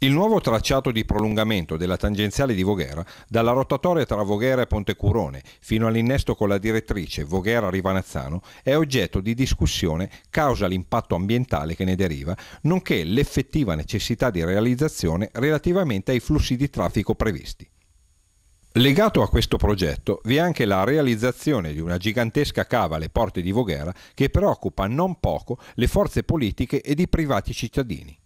Il nuovo tracciato di prolungamento della tangenziale di Voghera, dalla rotatoria tra Voghera e Pontecurone fino all'innesto con la direttrice Voghera-Rivanazzano, è oggetto di discussione causa l'impatto ambientale che ne deriva, nonché l'effettiva necessità di realizzazione relativamente ai flussi di traffico previsti. Legato a questo progetto vi è anche la realizzazione di una gigantesca cava alle porte di Voghera che preoccupa non poco le forze politiche ed i privati cittadini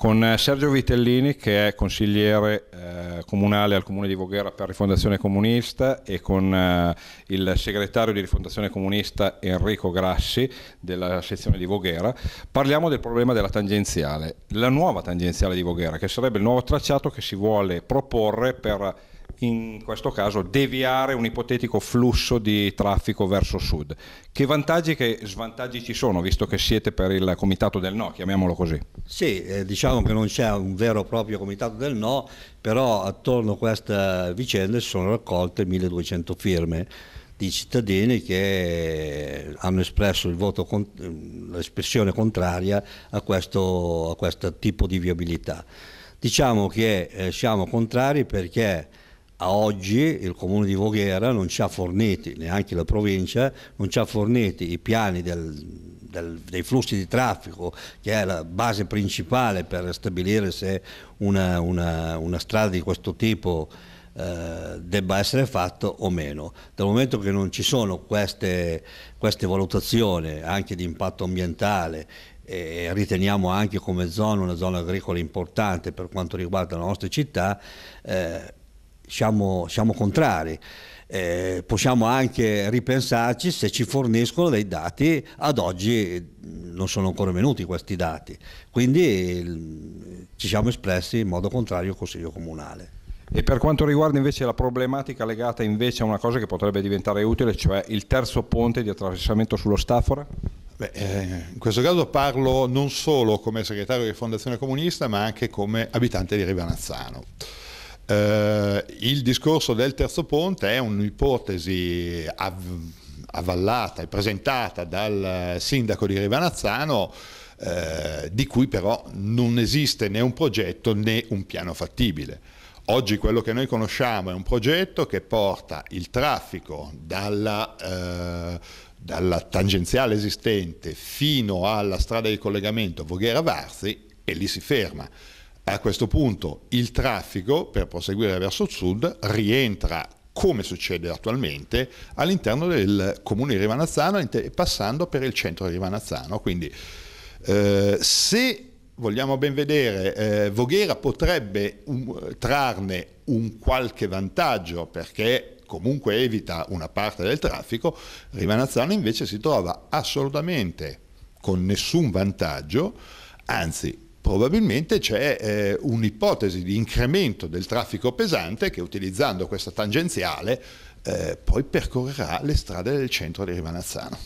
con eh, Sergio Vitellini che è consigliere eh, comunale al Comune di Voghera per Rifondazione Comunista e con eh, il segretario di Rifondazione Comunista Enrico Grassi della sezione di Voghera, parliamo del problema della tangenziale, la nuova tangenziale di Voghera che sarebbe il nuovo tracciato che si vuole proporre per in questo caso deviare un ipotetico flusso di traffico verso sud. Che vantaggi e che svantaggi ci sono, visto che siete per il comitato del no, chiamiamolo così? Sì, eh, diciamo che non c'è un vero e proprio comitato del no, però attorno a questa vicenda si sono raccolte 1200 firme di cittadini che hanno espresso il voto, ehm, l'espressione contraria a questo, a questo tipo di viabilità. Diciamo che eh, siamo contrari perché a oggi il comune di Voghera non ci ha forniti, neanche la provincia, non ci ha forniti i piani del, del, dei flussi di traffico, che è la base principale per stabilire se una, una, una strada di questo tipo eh, debba essere fatta o meno. Dal momento che non ci sono queste, queste valutazioni anche di impatto ambientale e riteniamo anche come zona una zona agricola importante per quanto riguarda la nostra città, eh, siamo, siamo contrari. Eh, possiamo anche ripensarci se ci forniscono dei dati, ad oggi mm, non sono ancora venuti questi dati, quindi ci siamo espressi in modo contrario al Consiglio Comunale. E per quanto riguarda invece la problematica legata invece a una cosa che potrebbe diventare utile, cioè il terzo ponte di attraversamento sullo Stafora? Beh, eh, in questo caso parlo non solo come segretario di Fondazione Comunista, ma anche come abitante di Rivanazzano. Eh, il discorso del terzo ponte è un'ipotesi av- avvallata e presentata dal eh, sindaco di Rivanazzano eh, di cui però non esiste né un progetto né un piano fattibile. Oggi quello che noi conosciamo è un progetto che porta il traffico dalla, eh, dalla tangenziale esistente fino alla strada di collegamento Voghera-Varzi e lì si ferma. A questo punto il traffico, per proseguire verso sud, rientra come succede attualmente, all'interno del comune di Rivanazzano passando per il centro di Rivanazzano. Quindi eh, se vogliamo ben vedere, eh, Voghera potrebbe um, trarne un qualche vantaggio perché comunque evita una parte del traffico, Rivanazzano invece si trova assolutamente con nessun vantaggio, anzi Probabilmente c'è eh, un'ipotesi di incremento del traffico pesante che utilizzando questa tangenziale eh, poi percorrerà le strade del centro di Rivanazzano.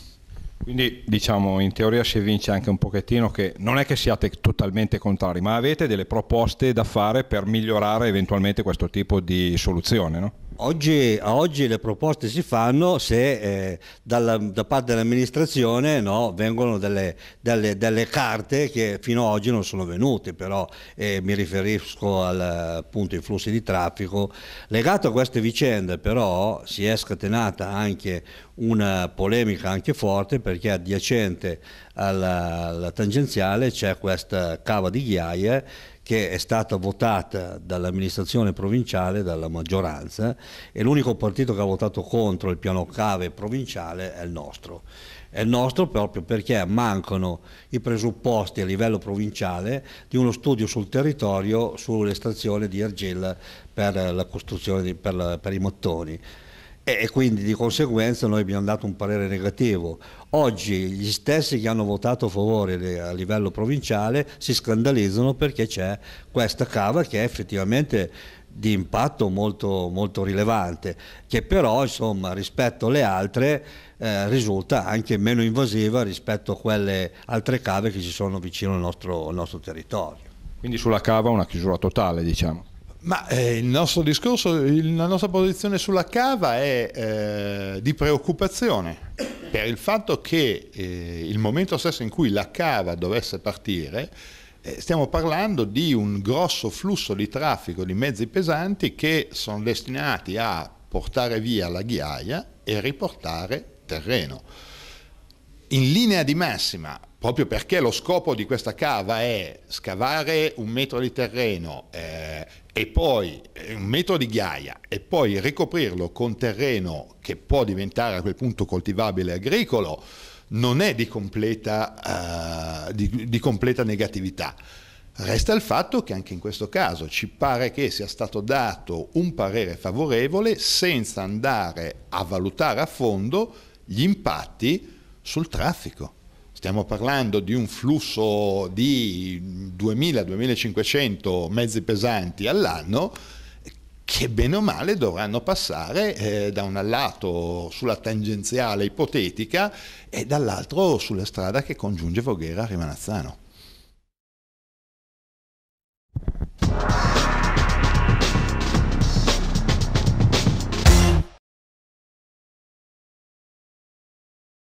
Quindi diciamo in teoria si evince anche un pochettino che non è che siate totalmente contrari, ma avete delle proposte da fare per migliorare eventualmente questo tipo di soluzione, no? Oggi, oggi, le proposte si fanno se eh, dalla, da parte dell'amministrazione no, vengono delle, delle, delle, carte che fino ad oggi non sono venute, però eh, mi riferisco al, appunto ai flussi di traffico. Legato a queste vicende però si è scatenata anche una polemica anche forte perché adiacente alla, alla tangenziale c'è questa cava di ghiaia che è stata votata dall'amministrazione provinciale, dalla maggioranza e l'unico partito che ha votato contro il piano cave provinciale è il nostro. È il nostro proprio perché mancano i presupposti a livello provinciale di uno studio sul territorio sull'estrazione di argilla per la costruzione di, per, la, per i mattoni e quindi di conseguenza noi abbiamo dato un parere negativo. Oggi gli stessi che hanno votato a favore a livello provinciale si scandalizzano perché c'è questa cava che è effettivamente di impatto molto, molto rilevante, che però insomma, rispetto alle altre eh, risulta anche meno invasiva rispetto a quelle altre cave che ci sono vicino al nostro, al nostro territorio. Quindi sulla cava una chiusura totale diciamo? Ma eh, il nostro discorso, il, la nostra posizione sulla cava è eh, di preoccupazione per il fatto che eh, il momento stesso in cui la cava dovesse partire, eh, stiamo parlando di un grosso flusso di traffico di mezzi pesanti che sono destinati a portare via la ghiaia e riportare terreno. In linea di massima, proprio perché lo scopo di questa cava è scavare un metro di terreno eh, e poi eh, un metro di ghiaia e poi ricoprirlo con terreno che può diventare a quel punto coltivabile agricolo, non è di completa, uh, di, di completa negatività. Resta il fatto che anche in questo caso ci pare che sia stato dato un parere favorevole senza andare a valutare a fondo gli impatti sul traffico. Stiamo parlando di un flusso di 2.000-2.500 mezzi pesanti all'anno che bene o male dovranno passare eh, da un lato sulla tangenziale ipotetica e dall'altro sulla strada che congiunge Voghera a Rimanazzano.